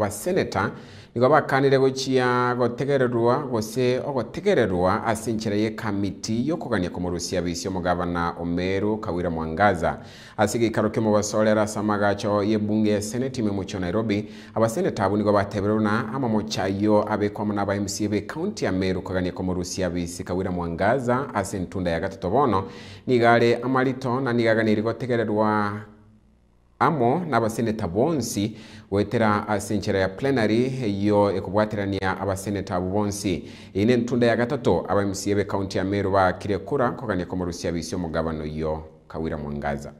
wa waseneta nigo bakanire guchia gotegererwa gose ogotegererwa ase enchera y'ekamiti yokogania komorusia bisi omogabana omeru kawira mwangaza ase geikaro kio mogosorera ase ye bunge ya seneti ime mucho nairobi aba abaseneta abo nigo batebererwa na amamochayo abekwamo na abamc county ya meru kogania komorusia bisi kawira mwangaza ase entunda ya gatato nigale amalito na nigaganirie gotegererwa amo n'abaseneta bonsi wetera asinchera ah, ya plenary yo ekubwatirania abaseneta abo bonsi iyi ntunda entunda ya gatatu aba MCA be county ya Meru bakirekura kogania komurusia bisi mugabano iyo kawira mwangaza